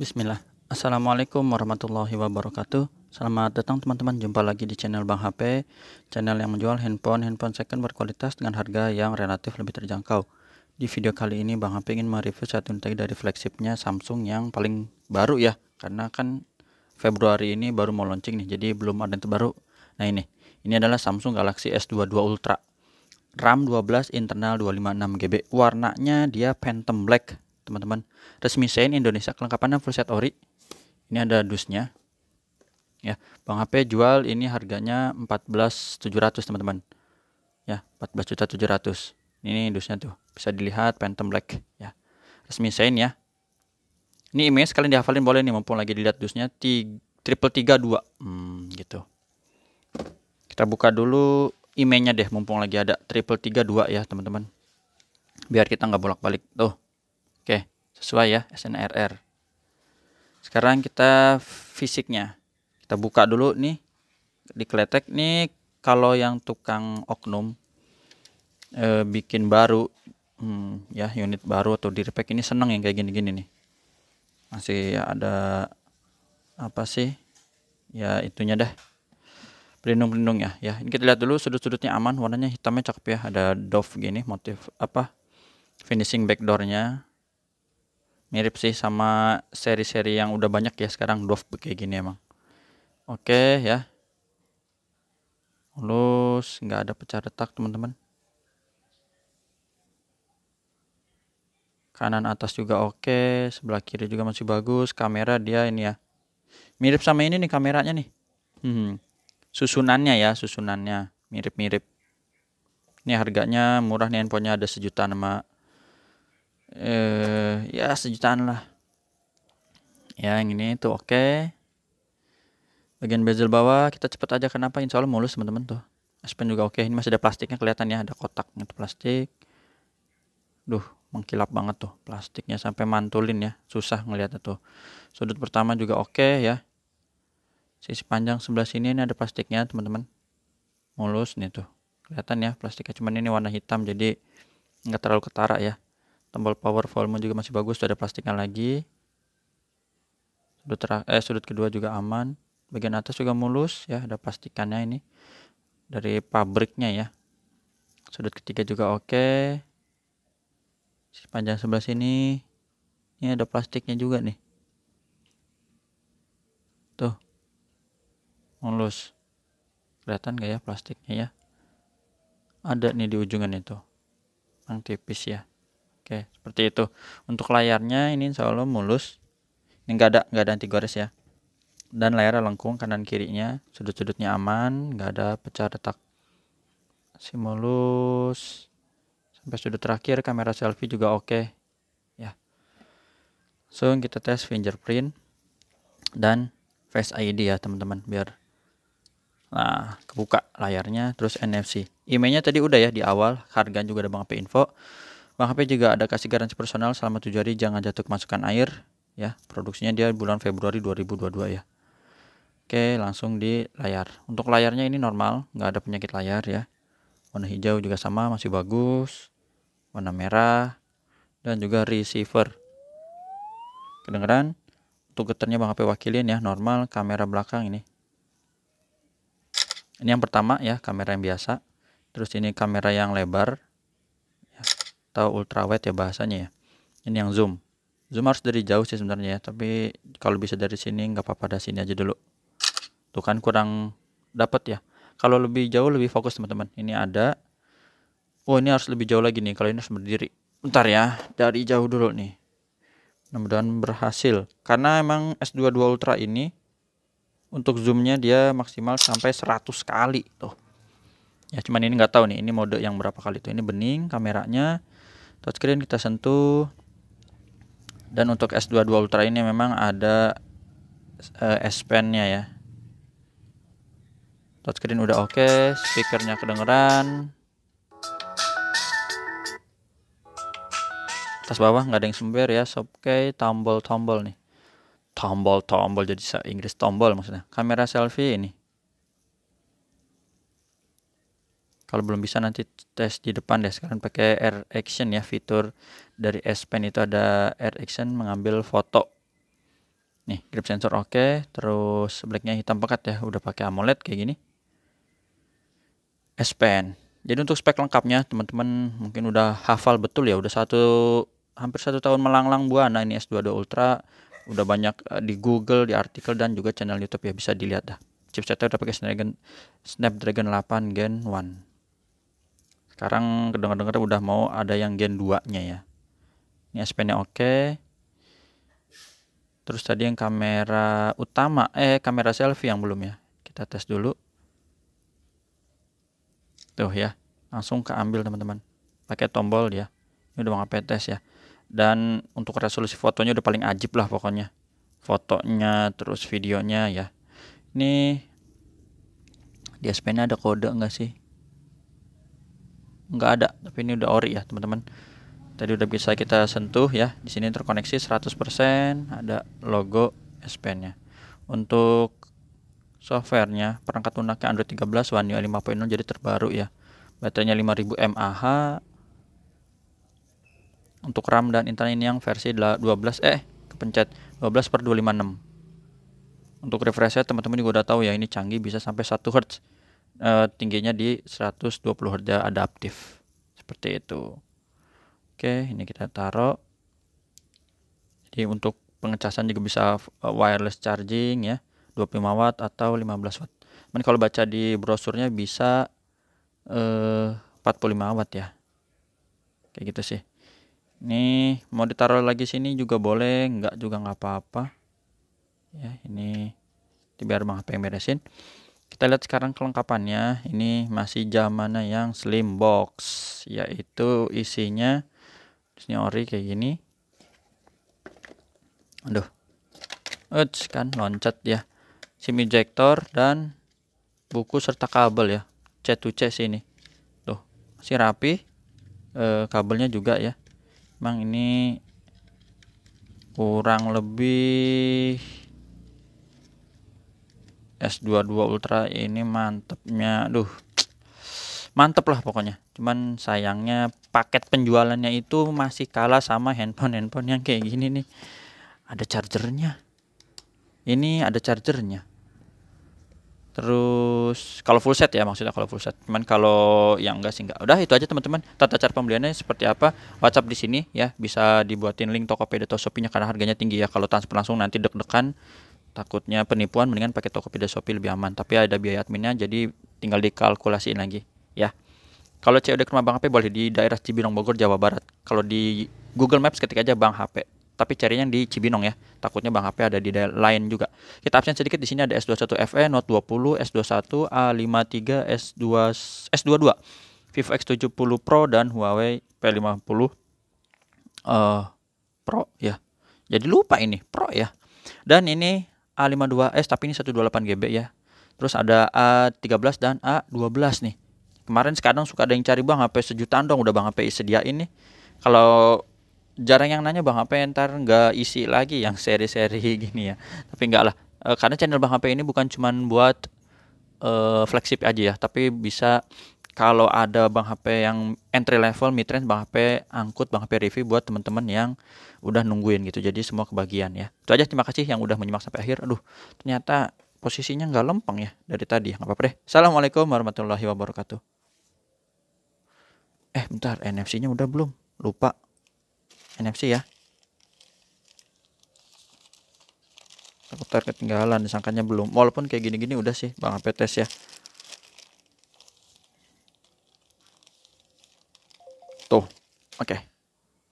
Bismillah Assalamualaikum warahmatullahi wabarakatuh Selamat datang teman-teman Jumpa lagi di channel Bang HP Channel yang menjual handphone-handphone second berkualitas Dengan harga yang relatif lebih terjangkau Di video kali ini Bang HP ingin mereview Satu unit dari flagshipnya Samsung yang paling baru ya Karena kan Februari ini baru mau launching nih Jadi belum ada yang terbaru Nah ini Ini adalah Samsung Galaxy S22 Ultra RAM 12 internal 256GB warnanya dia phantom black teman-teman resmi Sein Indonesia kelengkapannya full set ori ini ada dusnya ya Bang HP jual ini harganya 14.700 teman-teman ya 14.700 ini dusnya tuh bisa dilihat Phantom Black ya resmi Sein ya ini image sekalian dihafalin boleh nih mumpung lagi dilihat dusnya triple tiga dua hmm, gitu kita buka dulu imenya deh mumpung lagi ada triple tiga dua ya teman-teman biar kita nggak bolak-balik tuh sesuai ya SNRR sekarang kita fisiknya kita buka dulu nih di kletek nih kalau yang tukang oknum e, bikin baru hmm, ya unit baru atau di repack ini seneng yang kayak gini-gini nih masih ada apa sih ya itunya dah pelindung-pelindung ya ya ini kita lihat dulu sudut-sudutnya aman warnanya hitamnya cakep ya ada dove gini motif apa finishing backdoornya mirip sih sama seri-seri yang udah banyak ya sekarang doff kayak gini emang oke okay, ya lulus nggak ada pecah retak teman-teman kanan atas juga oke okay. sebelah kiri juga masih bagus kamera dia ini ya mirip sama ini nih kameranya nih hmm. susunannya ya susunannya mirip-mirip ini harganya murah nih handphonenya ada sejuta nama eh ya sejutaan lah ya yang ini tuh oke bagian bezel bawah kita cepet aja kenapa insya Allah mulus teman-teman tuh aspen juga oke ini masih ada plastiknya kelihatan ya ada kotaknya tuh plastik duh mengkilap banget tuh plastiknya sampai mantulin ya susah ngelihatnya tuh sudut pertama juga oke ya sisi panjang sebelah sini ini ada plastiknya teman-teman mulus nih tuh kelihatan ya plastiknya cuman ini warna hitam jadi nggak terlalu ketara ya tombol power volume juga masih bagus sudah ada plastiknya lagi sudut eh sudut kedua juga aman bagian atas juga mulus ya ada plastikannya ini dari pabriknya ya sudut ketiga juga oke okay. panjang sebelah sini ini ada plastiknya juga nih tuh mulus kelihatan gak ya plastiknya ya ada nih di ujungan itu yang tipis ya Oke, seperti itu. Untuk layarnya ini insya Allah mulus. Ini nggak ada nggak ada anti gores ya. Dan layarnya lengkung kanan kirinya, sudut-sudutnya aman, nggak ada pecah retak. mulus sampai sudut terakhir kamera selfie juga oke. Ya. So kita tes fingerprint dan Face ID ya teman-teman biar Nah, kebuka layarnya terus NFC. Emailnya tadi udah ya di awal, harga juga ada Bang Info. Bang HP juga ada kasih garansi personal selama 7 hari jangan jatuh kemasukan air ya. Produksinya dia bulan Februari 2022 ya. Oke, langsung di layar. Untuk layarnya ini normal, nggak ada penyakit layar ya. Warna hijau juga sama, masih bagus. Warna merah dan juga receiver. Kedengeran? Untuk getarnya Bang HP wakilin ya, normal kamera belakang ini. Ini yang pertama ya, kamera yang biasa. Terus ini kamera yang lebar atau ultrawide ya bahasanya ya ini yang zoom zoom harus dari jauh sih sebenarnya ya tapi kalau bisa dari sini nggak apa-apa dari sini aja dulu tuh kan kurang dapat ya kalau lebih jauh lebih fokus teman-teman ini ada oh ini harus lebih jauh lagi nih kalau ini harus berdiri bentar ya dari jauh dulu nih mudah-mudahan berhasil karena emang S22 Ultra ini untuk zoomnya dia maksimal sampai 100 kali tuh ya cuman ini nggak tahu nih ini mode yang berapa kali tuh ini bening kameranya touchscreen kita sentuh dan untuk S22 Ultra ini memang ada uh, S Pen-nya ya touchscreen udah oke okay, speakernya kedengeran atas bawah nggak ada yang sumber ya oke tombol tombol nih tombol tombol jadi Inggris tombol maksudnya kamera selfie ini kalau belum bisa nanti tes di depan deh sekarang pakai air action ya fitur dari S Pen itu ada air action mengambil foto nih grip sensor oke okay. terus blacknya hitam pekat ya udah pakai AMOLED kayak gini S Pen jadi untuk spek lengkapnya teman-teman mungkin udah hafal betul ya udah satu hampir satu tahun melanglang buah. Nah ini S22 Ultra udah banyak eh, di Google di artikel dan juga channel YouTube ya bisa dilihat dah chipsetnya udah pakai Snapdragon Snapdragon 8 Gen 1 sekarang kedengar-dengar udah mau ada yang gen 2-nya ya. Ini s nya oke. Terus tadi yang kamera utama, eh kamera selfie yang belum ya. Kita tes dulu. Tuh ya, langsung keambil teman-teman. Pakai tombol ya. Ini udah mau tes ya. Dan untuk resolusi fotonya udah paling ajib lah pokoknya. Fotonya, terus videonya ya. Ini di nya ada kode enggak sih? nggak ada tapi ini udah ori ya teman-teman tadi udah bisa kita sentuh ya di sini terkoneksi 100% ada logo S Pen nya untuk softwarenya perangkat lunaknya Android 13 One UI 5.0 jadi terbaru ya baterainya 5000 mAh untuk RAM dan internet ini yang versi 12 eh kepencet 12 per 256 untuk refresh teman-teman juga udah tahu ya ini canggih bisa sampai 1 Hz uh, tingginya di 120 Hz adaptif seperti itu oke ini kita taruh jadi untuk pengecasan juga bisa eh, wireless charging ya 25 watt atau 15 watt Men kalau baca di brosurnya bisa eh, 45 watt ya kayak gitu sih Ini mau ditaruh lagi sini juga boleh nggak juga nggak apa-apa ya ini biar bang HP yang beresin kita lihat sekarang kelengkapannya ini masih zamannya yang slim box yaitu isinya isinya ori kayak gini aduh Uts, kan loncat ya sim ejector dan buku serta kabel ya C2C sini tuh masih rapi e, kabelnya juga ya emang ini kurang lebih S22 Ultra ini mantepnya aduh mantep lah pokoknya cuman sayangnya paket penjualannya itu masih kalah sama handphone-handphone yang kayak gini nih ada chargernya ini ada chargernya terus kalau full set ya maksudnya kalau full set cuman kalau yang enggak sih enggak udah itu aja teman-teman tata cara pembeliannya seperti apa WhatsApp di sini ya bisa dibuatin link Tokopedia atau Shopee-nya karena harganya tinggi ya kalau transfer langsung nanti deg-degan takutnya penipuan mendingan pakai Tokopedia Shopee lebih aman tapi ada biaya adminnya jadi tinggal dikalkulasiin lagi ya kalau COD ke rumah Bang HP boleh di daerah Cibinong Bogor Jawa Barat kalau di Google Maps ketik aja Bang HP tapi carinya di Cibinong ya takutnya Bang HP ada di daerah lain juga kita absen sedikit di sini ada S21FE Note 20 S21 A53 S2 S22 Vivo X70 Pro dan Huawei P50 uh, eh, Pro ya jadi lupa ini Pro ya dan ini A52S eh, tapi ini 128GB ya. Terus ada A13 dan A12 nih. Kemarin sekarang suka ada yang cari bang HP sejutaan dong udah bang HP sediain nih. Kalau jarang yang nanya bang HP ntar nggak isi lagi yang seri-seri gini ya. Tapi enggak lah. E, karena channel bang HP ini bukan cuman buat e, flagship aja ya, tapi bisa kalau ada bang HP yang entry level, mid range, bank HP angkut, bang HP review buat teman-teman yang udah nungguin gitu. Jadi semua kebagian ya. Itu aja terima kasih yang udah menyimak sampai akhir. Aduh, ternyata posisinya nggak lempeng ya dari tadi. Nggak apa-apa deh. Assalamualaikum warahmatullahi wabarakatuh. Eh bentar, NFC-nya udah belum? Lupa. NFC ya. Takut ketinggalan, disangkanya belum. Walaupun kayak gini-gini udah sih Bang HP tes ya. Tuh. Oke. Okay.